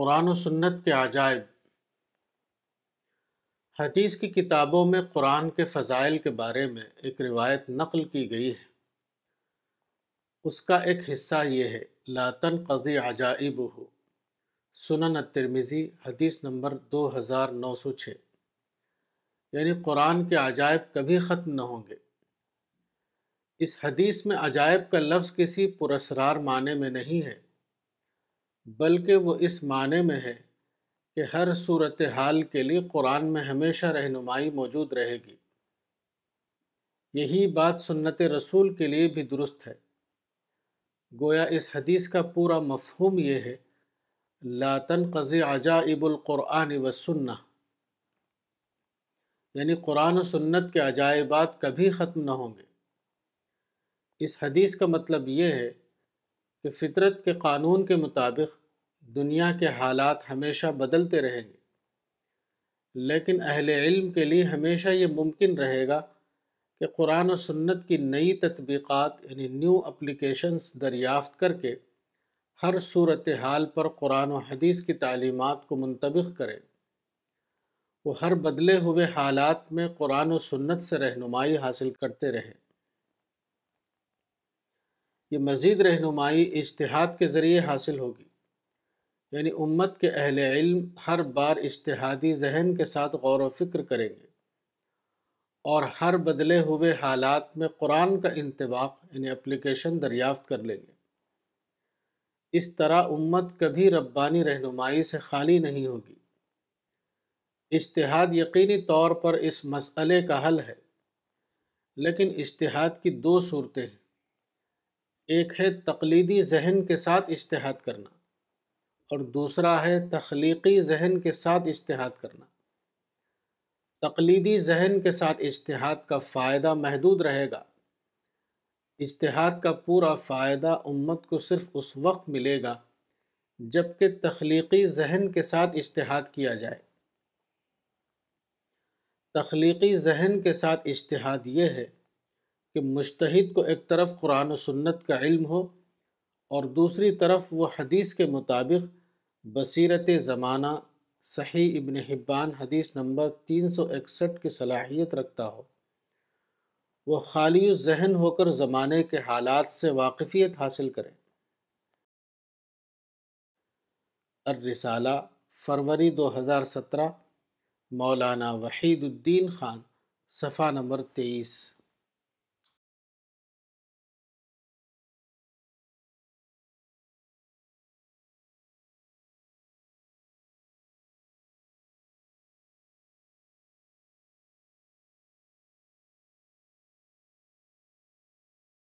कुरान सुन्नत के अजायब हदीस की किताबों में कुरान के फ़ाइल के बारे में एक रिवायत नकल की गई है उसका एक हिस्सा ये है लातन कज़ी अजाइब हो सुन तिरमिज़ी हदीस नंबर दो हज़ार नौ सौ छः यानी कुरान के अजायब कभी ख़त्म न होंगे इस हदीस में अजायब का लफ्ज़ किसी पुरसरार माने में नहीं है बल्कि वो इस माने में है कि हर सूरत हाल के लिए कुरान में हमेशा रहनुमाई मौजूद रहेगी यही बात सुन्नत रसूल के लिए भी दुरुस्त है गोया इस हदीस का पूरा मफहूम ये है लातन कज़ी अजाइबुल्क़ुरान व सुन्ना यानी कुरान सुन्नत के अजायबात कभी ख़त्म न होंगे इस हदीस का मतलब ये है कि फ़ितरत के क़ानून के मुताबिक दुनिया के हालात हमेशा बदलते रहेंगे लेकिन अहल इल्म के लिए हमेशा ये मुमकिन रहेगा कि कुरान और सुन्नत की नई तत्बीक़ात यानी न्यू अप्लीकेशंस दरियाफ़्त करके हर सूरत हाल पर कुरान और हदीस की तालीमत को मुंतब करें वो हर बदले हुए हालात में कुरान और सुन्नत से रहनुमाई हासिल करते रहें ये मज़ीद रहनुमाई इजतहाद के ज़रिए हासिल होगी यानी उम्मत के अहल इल्म हर बार इजतहादी जहन के साथ गौर व फिक्र करेंगे और हर बदले हुए हालात में कुरान का इंतबाक यानी एप्लीकेशन दरियाफ्त कर लेंगे इस तरह उम्मत कभी रब्बानी रहनुमाई से खाली नहीं होगी इजतहाद यकीनी तौर पर इस मसले का हल है लेकिन इजतहाद की दो सूरतें हैं एक है तकलीदी जहन के साथ इश्तहाद करना और दूसरा है तख्लीकी जहन के साथ इश्तहाद करना तकलीदी जहन के साथ इश्तहाद का फ़ायदा महदूद रहेगा इश्तहाद का पूरा फ़ायदा उम्मत को सिर्फ उस वक्त मिलेगा जबकि तख्लीकी जहन के साथ इश्तहाद किया जाए तख्लीकी जहन के साथ इश्तहाद ये है कि मुश्तहिद को एक तरफ कुरान और सुन्नत का इल्म हो और दूसरी तरफ वो हदीस के मुताबिक बसीरत ज़माना सही इब्न हिब्बान हदीस नंबर तीन सौ इकसठ की सलाहियत रखता हो वो खाली जहन होकर ज़माने के हालात से वाकफ़ियत हासिल करें अर्रिसाला फरवरी दो हज़ार सत्रह मौलाना वहीदुद्दीन ख़ान सफ़ा नंबर तेईस